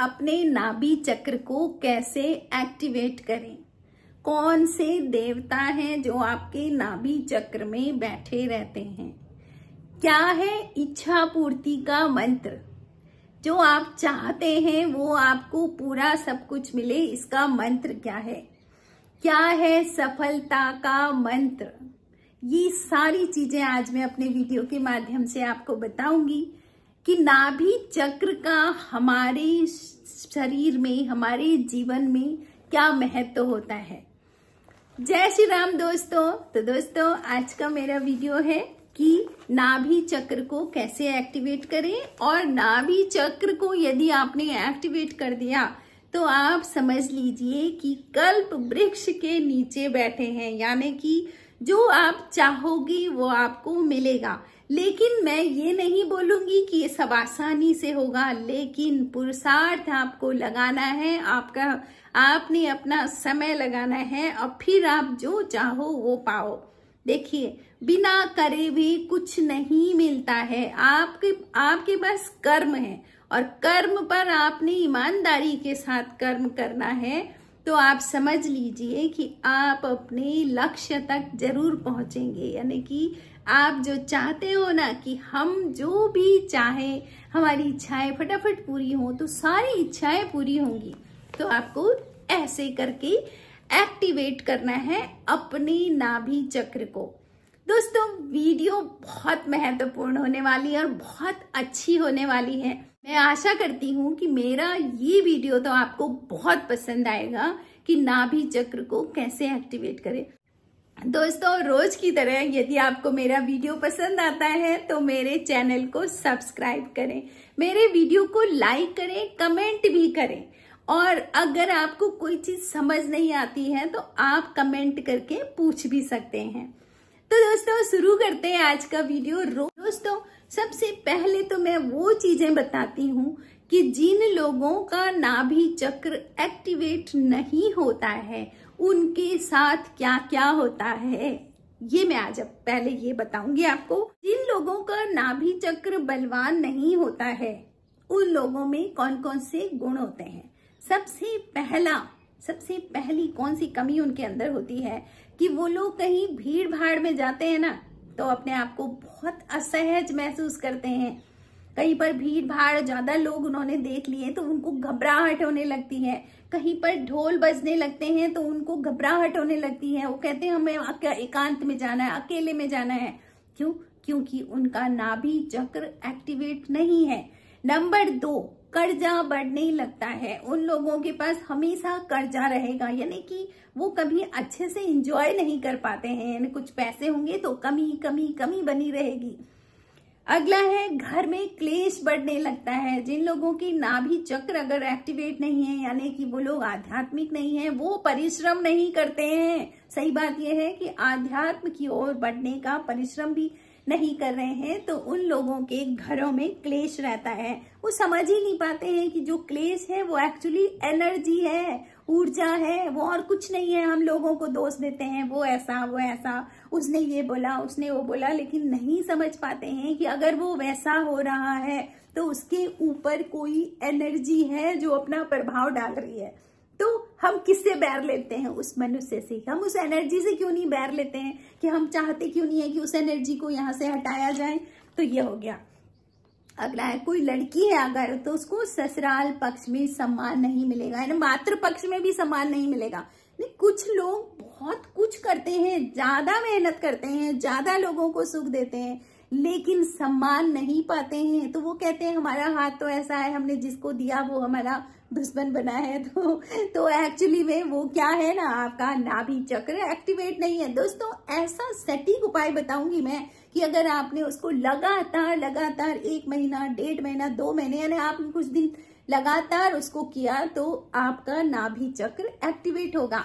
अपने नाभि चक्र को कैसे एक्टिवेट करें कौन से देवता हैं जो आपके नाभि चक्र में बैठे रहते हैं क्या है इच्छा पूर्ति का मंत्र जो आप चाहते हैं वो आपको पूरा सब कुछ मिले इसका मंत्र क्या है क्या है सफलता का मंत्र ये सारी चीजें आज मैं अपने वीडियो के माध्यम से आपको बताऊंगी कि नाभि चक्र का हमारे शरीर में हमारे जीवन में क्या महत्व होता है जय श्री राम दोस्तों तो दोस्तों आज का मेरा वीडियो है कि नाभि चक्र को कैसे एक्टिवेट करें और नाभि चक्र को यदि आपने एक्टिवेट कर दिया तो आप समझ लीजिए कि कल्प वृक्ष के नीचे बैठे हैं यानी कि जो आप चाहोगे वो आपको मिलेगा लेकिन मैं ये नहीं बोलूंगी कि ये सब आसानी से होगा लेकिन पुरुषार्थ आपको लगाना है आपका आपने अपना समय लगाना है और फिर आप जो चाहो वो पाओ देखिए बिना करे भी कुछ नहीं मिलता है आपके आपके पास कर्म है और कर्म पर आपने ईमानदारी के साथ कर्म करना है तो आप समझ लीजिए कि आप अपने लक्ष्य तक जरूर पहुंचेंगे यानी कि आप जो चाहते हो ना कि हम जो भी चाहे हमारी इच्छाएं फटाफट पूरी हो तो सारी इच्छाएं पूरी होंगी तो आपको ऐसे करके एक्टिवेट करना है अपने नाभि चक्र को दोस्तों वीडियो बहुत महत्वपूर्ण होने वाली है और बहुत अच्छी होने वाली है मैं आशा करती हूँ कि मेरा ये वीडियो तो आपको बहुत पसंद आएगा कि नाभि चक्र को कैसे एक्टिवेट करें दोस्तों रोज की तरह यदि आपको मेरा वीडियो पसंद आता है तो मेरे चैनल को सब्सक्राइब करें मेरे वीडियो को लाइक करें कमेंट भी करें और अगर आपको कोई चीज समझ नहीं आती है तो आप कमेंट करके पूछ भी सकते हैं तो दोस्तों शुरू करते हैं आज का वीडियो दोस्तों सबसे पहले तो मैं वो चीजें बताती हूँ कि जिन लोगों का नाभि चक्र एक्टिवेट नहीं होता है उनके साथ क्या क्या होता है ये मैं आज अब पहले ये बताऊंगी आपको जिन लोगों का नाभि चक्र बलवान नहीं होता है उन लोगों में कौन कौन से गुण होते हैं सबसे पहला सबसे पहली कौन सी कमी उनके अंदर होती है कि वो लोग कहीं भीड़ भाड़ में जाते हैं ना तो अपने आप को बहुत असहज महसूस करते हैं कहीं पर भीड़ भाड़ ज्यादा लोग उन्होंने देख लिए तो उनको घबराहट होने लगती है कहीं पर ढोल बजने लगते हैं तो उनको घबराहट होने लगती है वो कहते हैं हमें एकांत में जाना है अकेले में जाना है क्यों क्योंकि उनका नाभि चक्र एक्टिवेट नहीं है नंबर दो कर्जा बढ़ने लगता है उन लोगों के पास हमेशा कर्जा रहेगा यानी कि वो कभी अच्छे से इंजॉय नहीं कर पाते हैं यानी कुछ पैसे होंगे तो कमी कमी कमी बनी रहेगी अगला है घर में क्लेश बढ़ने लगता है जिन लोगों की नाभि चक्र अगर एक्टिवेट नहीं है यानी कि वो लोग आध्यात्मिक नहीं है वो परिश्रम नहीं करते हैं सही बात यह है कि आध्यात्म की ओर बढ़ने का परिश्रम भी नहीं कर रहे हैं तो उन लोगों के घरों में क्लेश रहता है वो समझ ही नहीं पाते हैं कि जो क्लेश है वो एक्चुअली एनर्जी है ऊर्जा है वो और कुछ नहीं है हम लोगों को दोष देते हैं वो ऐसा वो ऐसा उसने ये बोला उसने वो बोला लेकिन नहीं समझ पाते हैं कि अगर वो वैसा हो रहा है तो उसके ऊपर कोई एनर्जी है जो अपना प्रभाव डाल रही है तो हम किससे बैर लेते हैं उस मनुष्य से हम उस एनर्जी से क्यों नहीं बैर लेते हैं कि हम चाहते क्यों नहीं है कि उस एनर्जी को यहां से हटाया जाए तो ये हो गया अगला है कोई लड़की है अगर तो उसको ससुराल पक्ष में सम्मान नहीं मिलेगा यानी मातृ पक्ष में भी सम्मान नहीं मिलेगा नहीं कुछ लोग बहुत कुछ करते हैं ज्यादा मेहनत करते हैं ज्यादा लोगों को सुख देते हैं लेकिन सम्मान नहीं पाते हैं तो वो कहते हैं हमारा हाथ तो ऐसा है हमने जिसको दिया वो हमारा दुश्मन बना है तो तो एक्चुअली में वो क्या है ना आपका नाभि चक्र एक्टिवेट नहीं है दोस्तों ऐसा सटीक उपाय बताऊंगी मैं कि अगर आपने उसको लगातार लगातार एक महीना डेढ़ महीना दो महीने यानी आपने कुछ दिन लगातार उसको किया तो आपका नाभि चक्र एक्टिवेट होगा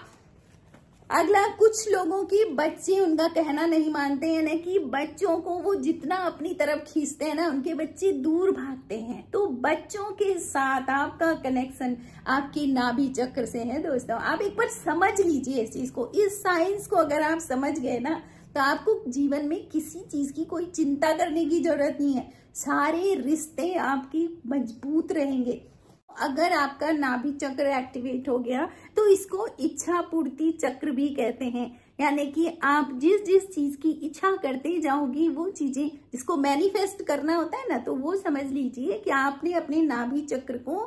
अगला कुछ लोगों की बच्चे उनका कहना नहीं मानते हैं ना कि बच्चों को वो जितना अपनी तरफ खींचते हैं ना उनके बच्चे दूर भागते हैं तो बच्चों के साथ आपका कनेक्शन आपकी नाभि चक्र से है दोस्तों आप एक बार समझ लीजिए इस चीज को इस साइंस को अगर आप समझ गए ना तो आपको जीवन में किसी चीज की कोई चिंता करने की जरूरत नहीं है सारे रिश्ते आपकी मजबूत रहेंगे अगर आपका नाभि चक्र एक्टिवेट हो गया तो इसको इच्छा पूर्ति चक्र भी कहते हैं यानी कि आप जिस जिस चीज की इच्छा करते जाओगी वो चीजें जिसको मैनिफेस्ट करना होता है ना तो वो समझ लीजिए कि आपने अपने नाभि चक्र को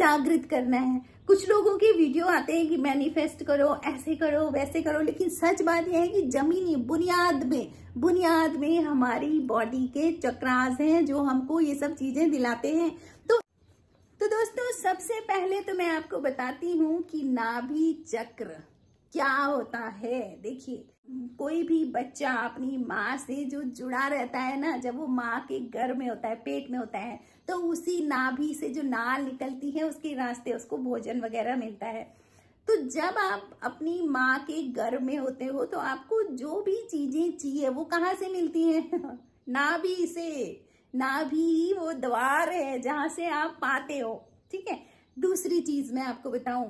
जागृत करना है कुछ लोगों के वीडियो आते हैं कि मैनिफेस्ट करो ऐसे करो वैसे करो लेकिन सच बात यह है कि जमीनी बुनियाद में बुनियाद में हमारी बॉडी के चक्रास हैं जो हमको ये सब चीजें दिलाते हैं तो तो दोस्तों सबसे पहले तो मैं आपको बताती हूँ कि नाभि चक्र क्या होता है देखिए कोई भी बच्चा अपनी माँ से जो जुड़ा रहता है ना जब वो माँ के घर में होता है पेट में होता है तो उसी नाभि से जो नाल निकलती है उसके रास्ते उसको भोजन वगैरह मिलता है तो जब आप अपनी माँ के घर में होते हो तो आपको जो भी चीजें चाहिए वो कहाँ से मिलती है नाभि से नाभि ही वो द्वार है जहां से आप पाते हो ठीक है दूसरी चीज मैं आपको बताऊं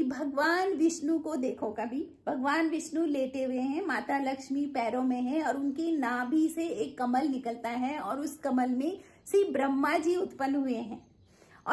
कि भगवान विष्णु को देखो कभी भगवान विष्णु लेटे हुए हैं माता लक्ष्मी पैरों में हैं और उनकी नाभि से एक कमल निकलता है और उस कमल में श्री ब्रह्मा जी उत्पन्न हुए हैं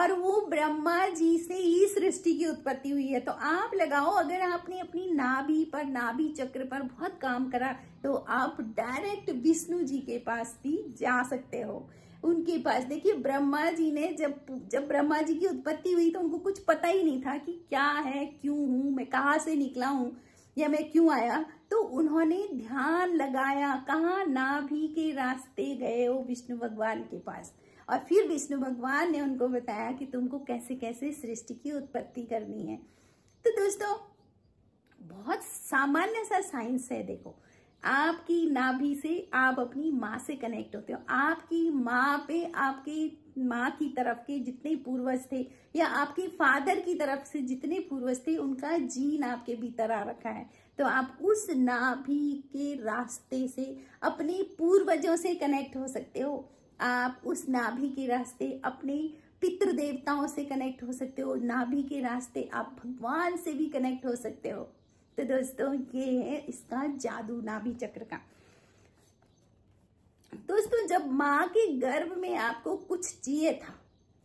और वो ब्रह्मा जी से ही सृष्टि की उत्पत्ति हुई है तो आप लगाओ अगर आपने अपनी नाभि पर नाभि चक्र पर बहुत काम करा तो आप डायरेक्ट विष्णु जी के पास भी जा सकते हो उनके पास देखिए ब्रह्मा जी ने जब जब ब्रह्मा जी की उत्पत्ति हुई तो उनको कुछ पता ही नहीं था कि क्या है क्यों हूं मैं कहाँ से निकला हूं या मैं क्यों आया तो उन्होंने ध्यान लगाया कहा नाभि के रास्ते गए वो विष्णु भगवान के पास और फिर विष्णु भगवान ने उनको बताया कि तुमको कैसे कैसे सृष्टि की उत्पत्ति करनी है तो दोस्तों बहुत सामान्य सा साइंस है देखो आपकी नाभि से आप अपनी माँ से कनेक्ट होते हो आपकी माँ पे आपके माँ की तरफ के जितने पूर्वज थे या आपके फादर की तरफ से जितने पूर्वज थे उनका जीन आपके भीतर आ रखा है तो आप उस नाभि के रास्ते से अपने पूर्वजों से कनेक्ट हो सकते हो आप उस नाभि के रास्ते अपने पितृ देवताओं से कनेक्ट हो सकते हो नाभि के रास्ते आप भगवान से भी कनेक्ट हो सकते हो तो दोस्तों ये है इसका जादू नाभि चक्र का दोस्तों जब माँ के गर्भ में आपको कुछ चाहिए था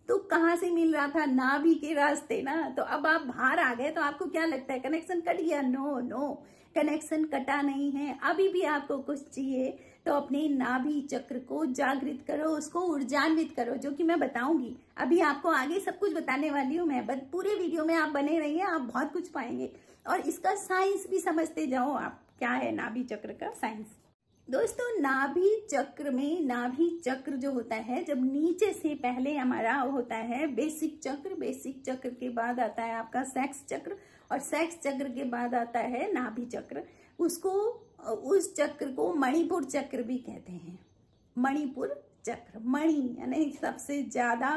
तो कहाँ से मिल रहा था नाभि के रास्ते ना तो अब आप बाहर आ गए तो आपको क्या लगता है कनेक्शन कट गया नो नो कनेक्शन कटा नहीं है अभी भी आपको कुछ चाहिए तो अपने नाभि चक्र को जागृत करो उसको ऊर्जान्वित करो जो कि मैं बताऊंगी अभी आपको आगे सब कुछ बताने वाली हूँ मैं पूरे वीडियो में आप बने रहिए आप बहुत कुछ पाएंगे और इसका साइंस भी समझते जाओ आप क्या है नाभि चक्र का साइंस दोस्तों नाभि चक्र में नाभि चक्र जो होता है जब नीचे से पहले हमारा होता है बेसिक चक्र बेसिक चक्र के बाद आता है आपका सेक्स चक्र और सेक्स चक्र के बाद आता है नाभि चक्र उसको उस चक्र को मणिपुर चक्र भी कहते हैं मणिपुर चक्र मणि यानी सबसे ज्यादा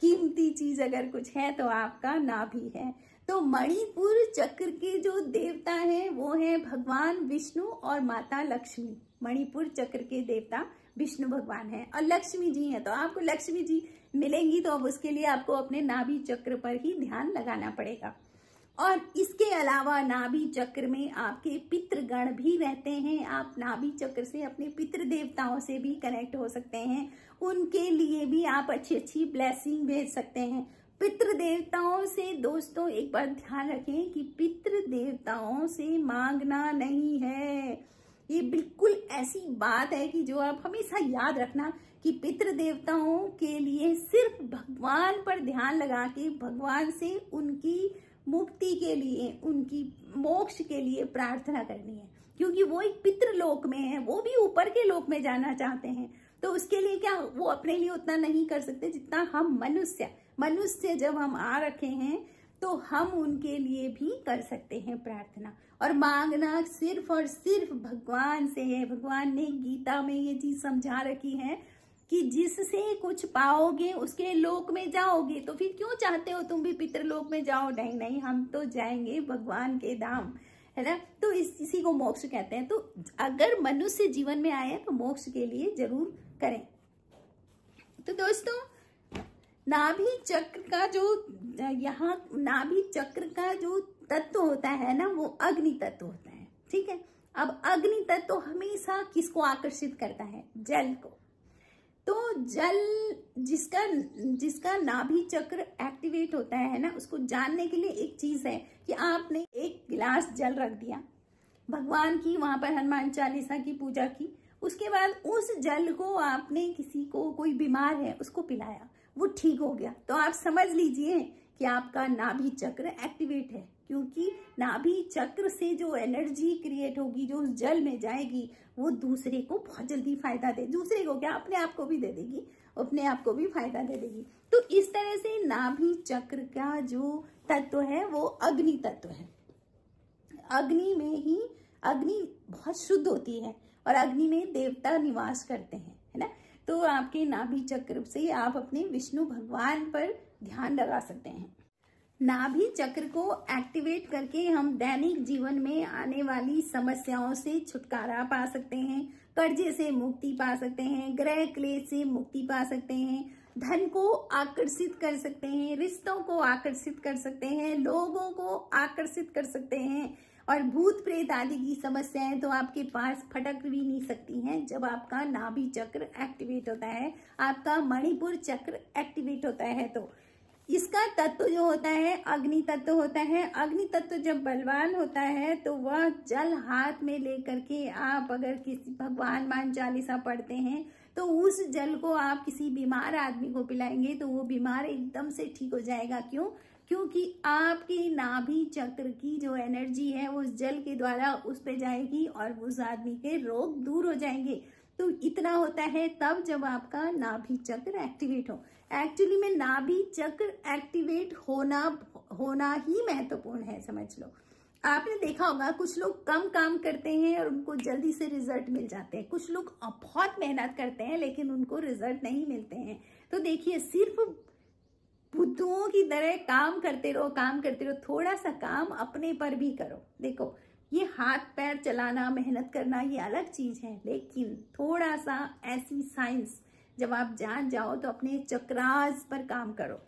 कीमती चीज अगर कुछ है तो आपका नाभि है तो मणिपुर चक्र के जो देवता हैं वो है भगवान विष्णु और माता लक्ष्मी मणिपुर चक्र के देवता विष्णु भगवान हैं और लक्ष्मी जी हैं तो आपको लक्ष्मी जी मिलेंगी तो अब उसके लिए आपको अपने नाभि चक्र पर ही ध्यान लगाना पड़ेगा और इसके अलावा नाभि चक्र में आपके पितृगण भी रहते हैं आप नाभि चक्र से अपने पितृ देवताओं से भी कनेक्ट हो सकते हैं उनके लिए भी आप अच्छी अच्छी ब्लेसिंग भेज सकते हैं पितृ देवताओं से दोस्तों एक बार ध्यान रखें कि पितृ देवताओं से मांगना नहीं है ये बिल्कुल ऐसी बात है कि जो आप हमेशा याद रखना कि पितृ देवताओं के लिए सिर्फ भगवान पर ध्यान लगा के भगवान से उनकी मुक्ति के लिए उनकी मोक्ष के लिए प्रार्थना करनी है क्योंकि वो एक लोक में है वो भी ऊपर के लोक में जाना चाहते हैं तो उसके लिए क्या वो अपने लिए उतना नहीं कर सकते जितना हम मनुष्य मनुष्य जब हम आ रखे हैं तो हम उनके लिए भी कर सकते हैं प्रार्थना और मांगना सिर्फ और सिर्फ भगवान से है भगवान ने गीता में ये चीज समझा रखी है कि जिससे कुछ पाओगे उसके लोक में जाओगे तो फिर क्यों चाहते हो तुम भी पितृलोक में जाओ नहीं नहीं हम तो जाएंगे भगवान के धाम है ना तो इस इसी को मोक्ष कहते हैं तो अगर मनुष्य जीवन में आए तो मोक्ष के लिए जरूर करें तो दोस्तों नाभि चक्र का जो यहाँ नाभि चक्र का जो तत्व होता है ना वो अग्नि तत्व होता है ठीक है अब अग्नि तत्व हमेशा किसको आकर्षित करता है जल को तो जल जिसका जिसका नाभि चक्र एक्टिवेट होता है ना उसको जानने के लिए एक चीज है कि आपने एक गिलास जल रख दिया भगवान की वहां पर हनुमान चालीसा की पूजा की उसके बाद उस जल को आपने किसी को कोई बीमार है उसको पिलाया वो ठीक हो गया तो आप समझ लीजिए कि आपका नाभि चक्र एक्टिवेट है क्योंकि नाभि चक्र से जो एनर्जी क्रिएट होगी जो उस जल में जाएगी वो दूसरे को बहुत जल्दी फायदा दे दूसरे को क्या अपने आप को भी दे देगी अपने आप को भी फायदा दे देगी तो इस तरह से नाभि चक्र का जो तत्व है वो अग्नि तत्व है अग्नि में ही अग्नि बहुत शुद्ध होती है और अग्नि में देवता निवास करते हैं है ना तो आपके नाभि चक्र से आप अपने विष्णु भगवान पर ध्यान लगा सकते हैं नाभि चक्र को एक्टिवेट करके हम दैनिक जीवन में आने वाली समस्याओं से छुटकारा पा सकते हैं कर्जे से मुक्ति पा सकते हैं ग्रह क्लेश से मुक्ति पा सकते हैं धन को आकर्षित कर सकते हैं रिश्तों को आकर्षित कर सकते हैं लोगों को आकर्षित कर सकते हैं और भूत प्रेत आदि की समस्याएं तो आपके पास फटक भी नहीं सकती हैं जब आपका नाभि चक्र एक्टिवेट होता है आपका मणिपुर चक्र एक्टिवेट होता है तो इसका तत्व जो होता है अग्नि तत्व होता है अग्नि तत्व जब बलवान होता है तो वह जल हाथ में लेकर के आप अगर किसी भगवान मान चालीसा पढ़ते हैं तो उस जल को आप किसी बीमार आदमी को पिलाएंगे तो वो बीमार एकदम से ठीक हो जाएगा क्यों क्योंकि आपकी नाभि चक्र की जो एनर्जी है उस जल के द्वारा उस पर जाएगी और उस आदमी के रोग दूर हो जाएंगे तो इतना होता है तब जब आपका नाभि चक्र एक्टिवेट हो एक्चुअली में नाभि चक्र एक्टिवेट होना होना ही महत्वपूर्ण है समझ लो आपने देखा होगा कुछ लोग कम काम करते हैं और उनको जल्दी से रिजल्ट मिल जाते हैं कुछ लोग बहुत मेहनत करते हैं लेकिन उनको रिजल्ट नहीं मिलते हैं तो देखिए सिर्फ बुद्धुओं की तरह काम करते रहो काम करते रहो थोड़ा सा काम अपने पर भी करो देखो ये हाथ पैर चलाना मेहनत करना ये अलग चीज है लेकिन थोड़ा सा ऐसी साइंस जब आप जान जाओ तो अपने चक्रास पर काम करो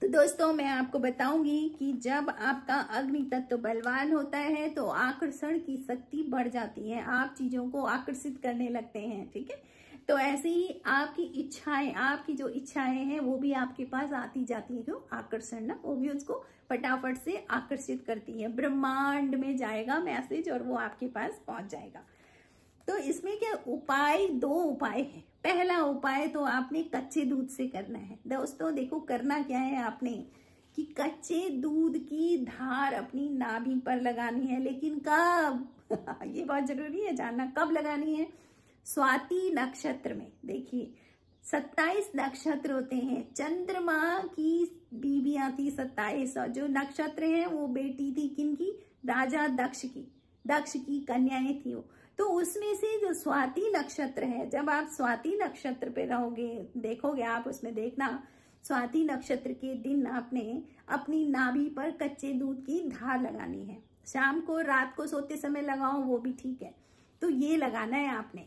तो दोस्तों मैं आपको बताऊंगी कि जब आपका अग्नि तत्व तो बलवान होता है तो आकर्षण की शक्ति बढ़ जाती है आप चीजों को आकर्षित करने लगते हैं ठीक है तो ऐसे ही आपकी इच्छाएं आपकी जो इच्छाएं हैं वो भी आपके पास आती जाती है जो आकर्षण ना वो भी उसको फटाफट से आकर्षित करती है ब्रह्मांड में जाएगा मैसेज और वो आपके पास पहुंच जाएगा तो इसमें क्या उपाय दो उपाय है पहला उपाय तो आपने कच्चे दूध से करना है दोस्तों देखो करना क्या है आपने कि कच्चे दूध की धार अपनी नाभि पर लगानी है लेकिन कब ये बहुत जरूरी है जानना कब लगानी है स्वाति नक्षत्र में देखिए सत्ताईस नक्षत्र होते हैं चंद्रमा की बीबियां थी सत्ताईस और जो नक्षत्र हैं वो बेटी थी किनकी राजा दक्ष की दक्ष की कन्याएं थी वो तो उसमें से जो स्वाति नक्षत्र है जब आप स्वाति नक्षत्र पे रहोगे देखोगे आप उसमें देखना स्वाति नक्षत्र के दिन आपने अपनी नाभि पर कच्चे दूध की धार लगानी है शाम को रात को सोते समय लगाओ वो भी ठीक है तो ये लगाना है आपने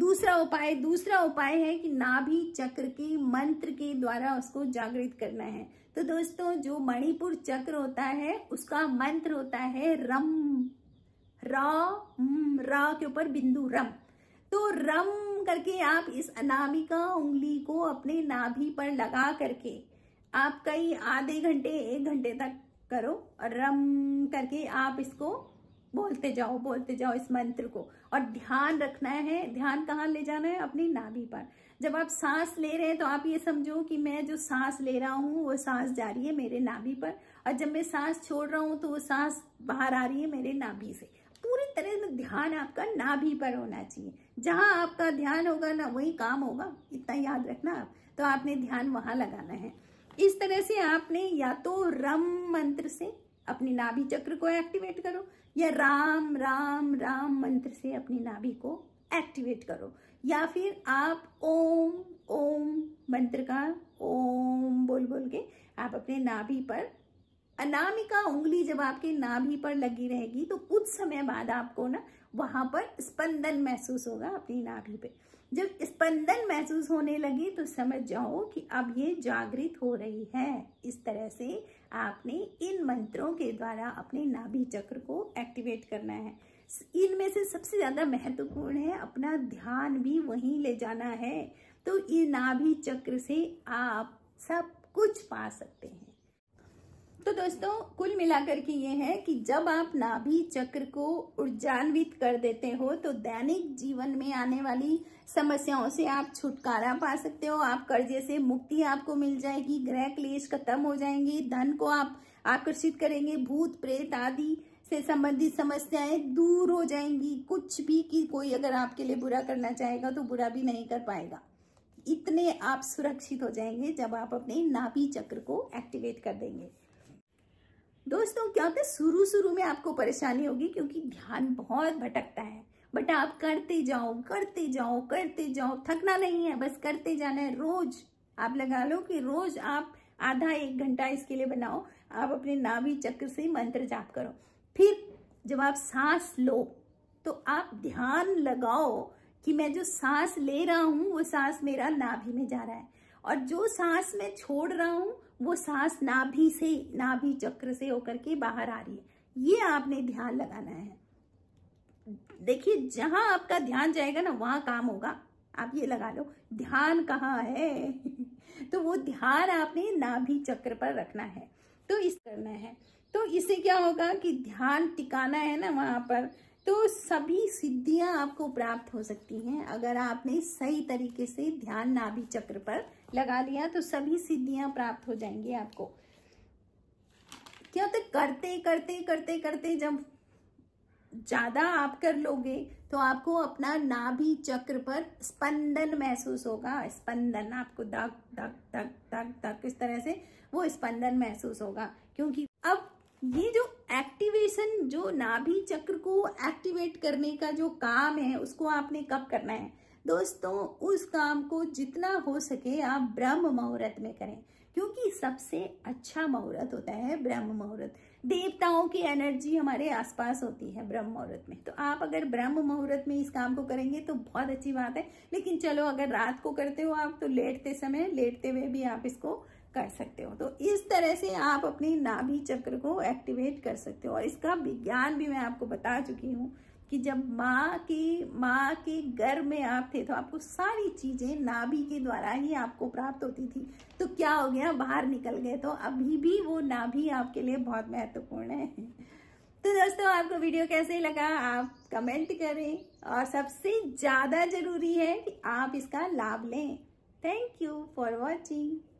दूसरा उपाय दूसरा उपाय है कि नाभि चक्र के मंत्र के द्वारा उसको जागृत करना है तो दोस्तों जो मणिपुर चक्र होता है उसका मंत्र होता है रम रा रा के ऊपर बिंदु रम तो रम करके आप इस अनामिका उंगली को अपने नाभि पर लगा करके आप कई आधे घंटे एक घंटे तक करो और रम करके आप इसको बोलते जाओ बोलते जाओ इस मंत्र को और ध्यान रखना है ध्यान कहाँ ले जाना है अपनी नाभि पर जब आप सांस ले रहे हैं तो आप ये समझो कि मैं जो सांस ले रहा हूँ वो सांस जा रही है मेरे नाभि पर और जब मैं सांस छोड़ रहा हूँ तो वो सांस बाहर आ रही है मेरे नाभि से पूरी तरह से ध्यान आपका नाभि पर होना चाहिए जहाँ आपका ध्यान होगा ना वही काम होगा इतना याद रखना आप तो आपने ध्यान वहां लगाना है इस तरह से आपने या तो रम मंत्र से अपनी नाभि चक्र को एक्टिवेट करो या राम राम राम मंत्र से अपनी नाभि को एक्टिवेट करो या फिर आप ओम ओम मंत्र का ओम बोल बोल के आप अपने नाभि पर अनामिका उंगली जब आपके नाभि पर लगी रहेगी तो कुछ समय बाद आपको ना वहां पर स्पंदन महसूस होगा अपनी नाभि पे जब स्पंदन महसूस होने लगे तो समझ जाओ कि अब ये जागृत हो रही है इस तरह से आपने इन मंत्रों के द्वारा अपने नाभि चक्र को एक्टिवेट करना है इनमें से सबसे ज़्यादा महत्वपूर्ण है अपना ध्यान भी वहीं ले जाना है तो ये नाभि चक्र से आप सब कुछ पा सकते हैं तो दोस्तों कुल मिलाकर के ये है कि जब आप नाभि चक्र को ऊर्जान्वित कर देते हो तो दैनिक जीवन में आने वाली समस्याओं से आप छुटकारा पा सकते हो आप कर्जे से मुक्ति आपको मिल जाएगी ग्रह क्लेश खत्म हो जाएंगे धन को आप आकर्षित करेंगे भूत प्रेत आदि से संबंधित समस्याएं दूर हो जाएंगी कुछ भी की कोई अगर आपके लिए बुरा करना चाहेगा तो बुरा भी नहीं कर पाएगा इतने आप सुरक्षित हो जाएंगे जब आप अपने नाभि चक्र को एक्टिवेट कर देंगे दोस्तों क्या होता है शुरू शुरू में आपको परेशानी होगी क्योंकि ध्यान बहुत भटकता है बट आप करते जाओ करते जाओ करते जाओ थकना नहीं है बस करते जाना है रोज आप लगा लो कि रोज आप आधा एक घंटा इसके लिए बनाओ आप अपने नाभि चक्र से मंत्र जाप करो फिर जब आप सांस लो तो आप ध्यान लगाओ कि मैं जो सांस ले रहा हूँ वो सांस मेरा नाभि में जा रहा है और जो सांस मैं छोड़ रहा हूँ वो सांस नाभि से नाभि चक्र से होकर के बाहर आ रही है ये आपने ध्यान लगाना है देखिए जहां आपका ध्यान जाएगा ना वहां काम होगा आप ये लगा लो ध्यान कहाँ है तो वो ध्यान आपने नाभि चक्र पर रखना है तो इस करना है तो इससे क्या होगा कि ध्यान टिकाना है ना वहां पर तो सभी सिद्धियां आपको प्राप्त हो सकती हैं अगर आपने सही तरीके से ध्यान नाभि चक्र पर लगा लिया तो सभी सिद्धियां प्राप्त हो जाएंगी आपको क्या होता है करते करते करते करते जब ज्यादा आप कर लोगे तो आपको अपना नाभि चक्र पर स्पंदन महसूस होगा स्पंदन आपको धक धक धक धक धक इस तरह से वो स्पंदन महसूस होगा क्योंकि अब ये जो एक्टिवेशन जो नाभि चक्र को एक्टिवेट करने का जो काम है उसको आपने कब करना है दोस्तों उस काम को जितना हो सके आप ब्रह्म मुहूर्त में करें क्योंकि सबसे अच्छा मुहूर्त होता है ब्रह्म मुहूर्त देवताओं की एनर्जी हमारे आसपास होती है ब्रह्म मुहूर्त में तो आप अगर ब्रह्म मुहूर्त में इस काम को करेंगे तो बहुत अच्छी बात है लेकिन चलो अगर रात को करते हो आप तो लेटते समय लेटते हुए भी आप इसको कर सकते हो तो इस तरह से आप अपने नाभि चक्र को एक्टिवेट कर सकते हो और इसका विज्ञान भी मैं आपको बता चुकी हूँ कि जब माँ के माँ के घर में आप थे तो आपको सारी चीज़ें नाभि के द्वारा ही आपको प्राप्त होती थी तो क्या हो गया बाहर निकल गए तो अभी भी वो नाभि आपके लिए बहुत महत्वपूर्ण है तो दोस्तों आपको वीडियो कैसे लगा आप कमेंट करें और सबसे ज़्यादा ज़रूरी है कि आप इसका लाभ लें थैंक यू फॉर वॉचिंग